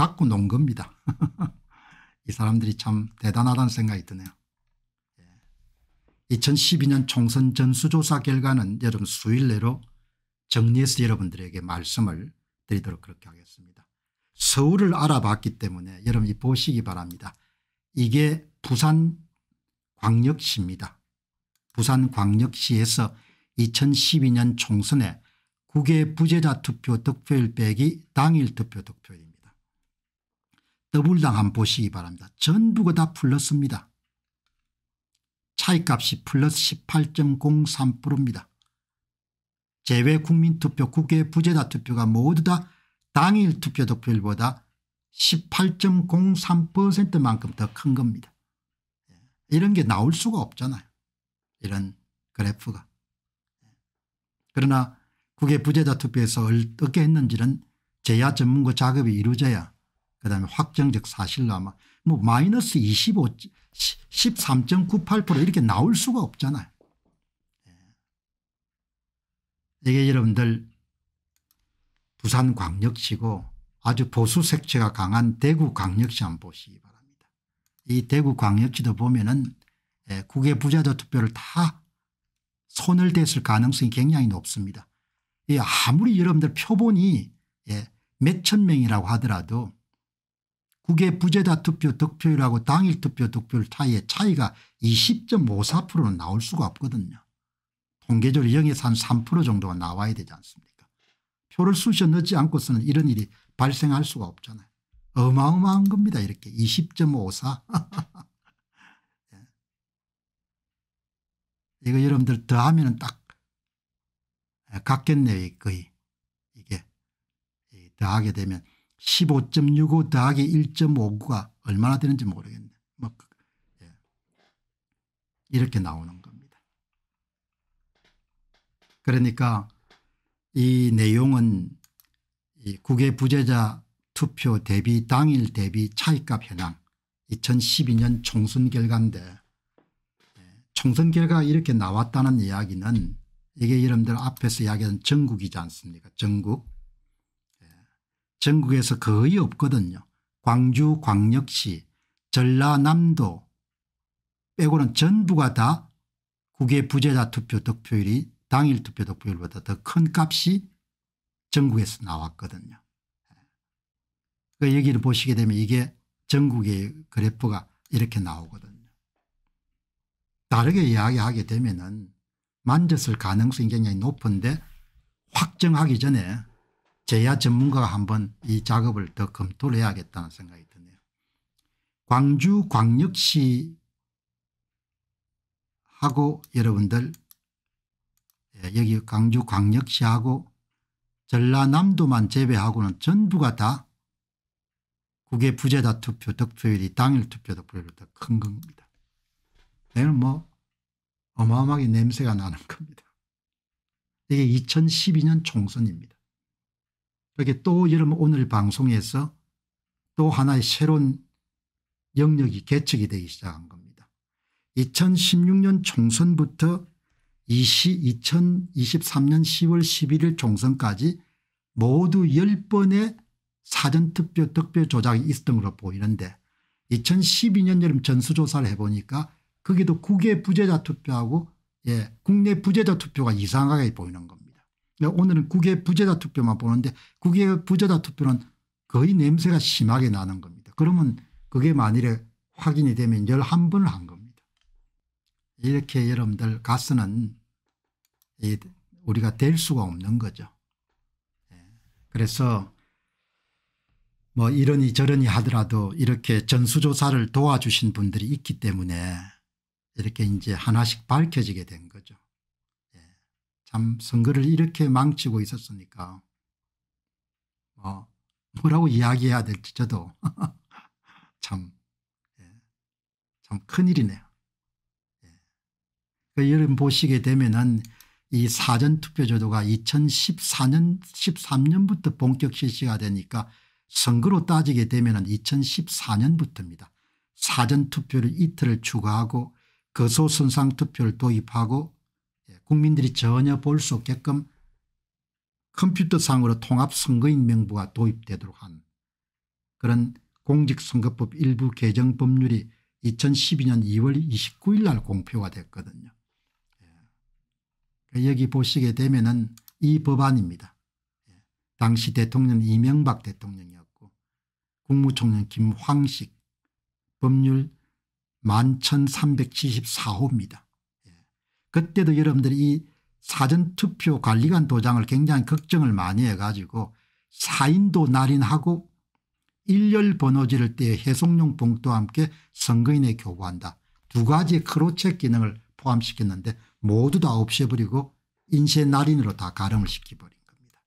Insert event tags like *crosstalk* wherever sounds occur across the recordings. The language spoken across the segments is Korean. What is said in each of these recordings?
갖고 논 겁니다. *laughs* 이 사람들이 참 대단하다는 생각이 드네요. 2012년 예. 총선 전수조사 결과는 여름 수일 내로 정리해서 여러분들에게 말씀을 드리도록 그렇게 하겠습니다. 서울을 알아봤기 때문에 여러분이 보시기 바랍니다. 이게 부산 광역시입니다. 부산 광역시에서 2012년 총선에 국외 부재자 투표 득표율 빼기 당일 투표 득표입니다. 더블당 한번 보시기 바랍니다. 전부가 다 플러스입니다. 차이값이 플러스 18.03%입니다. 제외 국민투표 국회 부재자 투표가 모두 다 당일 투표 득표율보다 18.03%만큼 더 큰 겁니다. 예, 이런 게 나올 수가 없잖아요. 이런 그래프가. 예, 그러나 국회 부재자 투표에서 어떻게 했는지는 제야 전문가 작업이 이루어져야 그다음에 확정적 사실로 아뭐 마 마이너스 25 13.98% 이렇게 나올 수가 없잖아요. 예. 이게 여러분들 부산광역시고 아주 보수 색채가 강한 대구광역시 한번 보시기 바랍니다. 이 대구광역시도 보면은 예, 국외 부자자 투표를 다 손을 댔을 가능성이 굉장히 높습니다. 아무리 여러분들 표본이 예, 몇천 명이라고 하더라도 국외 부재자 투표 득표율하고 당일 투표 득표율 사이의 차이가 20.54%는 나올 수가 없거든요. 통계적으로 0에서 한3% 정도가 나와야 되지 않습니까 표를 쑤셔 넣지 않고서는 이런 일이 발생할 수가 없잖아요. 어마어마한 겁니다. 이렇게 20.54 *laughs* 예. 이거 여러분들 더하면 은딱 예, 같겠네요. 거의 이게 더하게 되면 15.65 더하기 1.59가 얼마나 되는지 모르겠네. 뭐 그, 예. 이렇게 나오는 겁니다. 그러니까 이 내용은 이 국외 부재자 투표 대비 당일 대비 차익값 현황 2012년 총선 결과인데 예, 총선 결과 이렇게 나왔다는 이야기는 이게 여러분들 앞에서 이야기한 전국이지 않습니까 전국 전국에서 거의 없거든요. 광주 광역시 전라남도 빼고는 전부가 다 국외 부재자 투표 득표율이 당일 투표 득표율보다 더 큰 값이 전국에서 나왔거든요. 그 여기를 보시게 되면 이게 전국의 그래프가 이렇게 나오거든요. 다르게 이야기하게 되면 은 만졌을 가능성이 굉장히 높은데 확정하기 전에 제야 전문가가 한 번 이 작업을 더 검토를 해야겠다는 생각이 드네요. 광주 광역시 하고 여러분들 예, 여기 광주 광역시하고 전라남도만 제외하고는 전부가 다 국외 부재다 투표 득표율이 당일 투표 득표율보다 큰 겁니다. 내는 뭐 어마어마하게 냄새가 나는 겁니다. 이게 2012년 총선입니다. 그게 또 여러분 오늘 방송에서 또 하나의 새로운 영역이 개척이 되기 시작한 겁니다. 2016년 총선부터 20, 2023년 10월 11일 총선까지 모두 10번의 사전투표 특별 조작이 있었던 걸로 보이는데 2012년 여름 전수조사를 해보니까 거기도 국외 부재자 투표하고 예, 국내 부재자 투표가 이상하게 보이는 겁니다. 네, 오늘은 국외 부재자 투표만 보는데 국외 부재자 투표는 거의 냄새가 심하게 나는 겁니다. 그러면 그게 만일에 확인이 되면 11번을 한 겁니다. 이렇게 여러분들 가스는 우리가 될 수가 없는 거죠. 예, 그래서 뭐 이러니 저러니 하더라도 이렇게 전수조사를 도와주신 분들이 있기 때문에 이렇게 이제 하나씩 밝혀지게 된 거죠. 참 선거를 이렇게 망치고 있었으니까 어, 뭐라고 이야기해야 될지 저도 *laughs* 참, 예, 참 큰일이네요. 예. 그 여러분 보시게 되면은 이 사전투표제도가 2014년 13년부터 본격 실시가 되니까 선거로 따지게 되면 2014년부터입니다. 사전투표를 이틀을 추가하고 거소선상투표를 도입하고 예, 국민들이 전혀 볼 수 없게끔 컴퓨터상으로 통합선거인명부가 도입되도록 한 그런 공직선거법 일부 개정 법률이 2012년 2월 29일 날 공표가 됐거든요. 예. 그러니까 여기 보시게 되면 은이 법안입니다. 예. 당시 대통령 이명박 대통령이었고 국무총리 김황식 법률 11,374호입니다. 그때도 여러분들이 이 사전투표 관리관 도장을 굉장히 걱정을 많이 해가지고 사인도 날인하고 일렬 번호지를 때 해송용 봉투와 함께 선거인에 교부한다. 두 가지 크로체 기능을 포함시켰는데 모두 다 없애버리고 인쇄 날인으로 다 가름을 시켜버린 겁니다.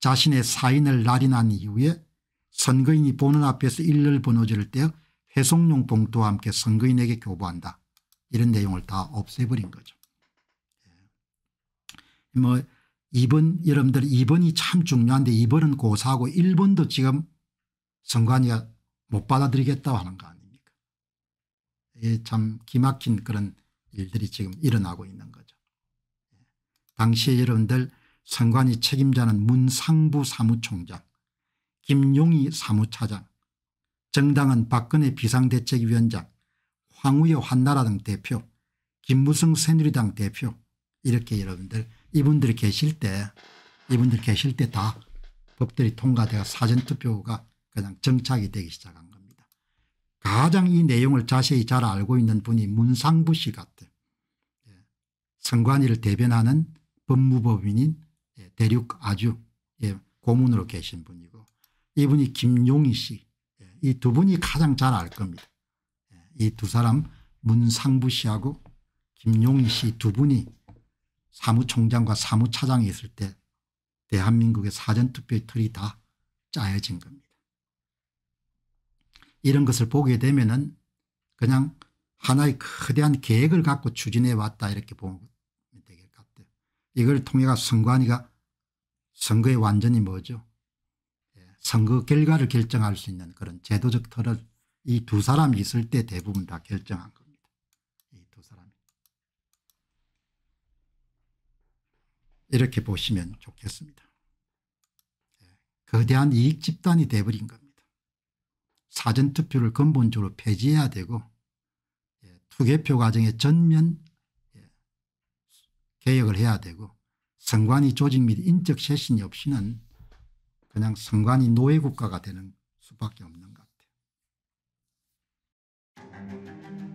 자신의 사인을 날인한 이후에 선거인이 보는 앞에서 일렬 번호지를 떼어 해송용 봉투와 함께 선거인에게 교부한다. 이런 내용을 다 없애버린 거죠. 예. 뭐 2번 여러분들 2번이 참 중요한데 2번은 고사하고 1번도 지금 선관위가 못 받아들이겠다고 하는 거 아닙니까 예, 참 기막힌 그런 일들이 지금 일어나고 있는 거죠. 예. 당시에 여러분들 선관위 책임자는 문상부 사무총장 김용희 사무차장 정당은 박근혜 비상대책위원장 황우여 한나라당 대표 김무성 새누리당 대표 이렇게 여러분들 이분들이 계실 때 이분들 계실 때 다 법들이 통과되어 사전투표가 그냥 정착이 되기 시작한 겁니다. 가장 이 내용을 자세히 잘 알고 있는 분이 문상부 씨 같아요. 예, 선관위를 대변하는 법무법인인 예, 대륙 아주 예, 고문으로 계신 분이고 이분이 김용희 씨. 이 두 분이 가장 잘 알 겁니다. 이두 사람 문상부 씨하고 김용희 씨 두 분이 사무총장과 사무차장이 있을 때 대한민국의 사전투표의 틀이 다 짜여진 겁니다. 이런 것을 보게 되면 은 그냥 하나의 거대한 계획을 갖고 추진해 왔다 이렇게 보면 되것 같아요. 이걸 통해가 선관위가 선거의 완전히 뭐죠. 예, 선거 결과를 결정할 수 있는 그런 제도적 틀을 이두 사람이 있을 때 대부분 다 결정한 겁니다. 이 두 사람이. 이렇게 보시면 좋겠습니다. 예, 거대한 이익 집단이 돼버린 겁니다. 사전투표를 근본적으로 폐지해야 되고 예, 투개표 과정에 전면 예, 개혁을 해야 되고 선관위 조직 및 인적 쇄신이 없이는 그냥 선관위 노예국가가 되는 수밖에 없는 것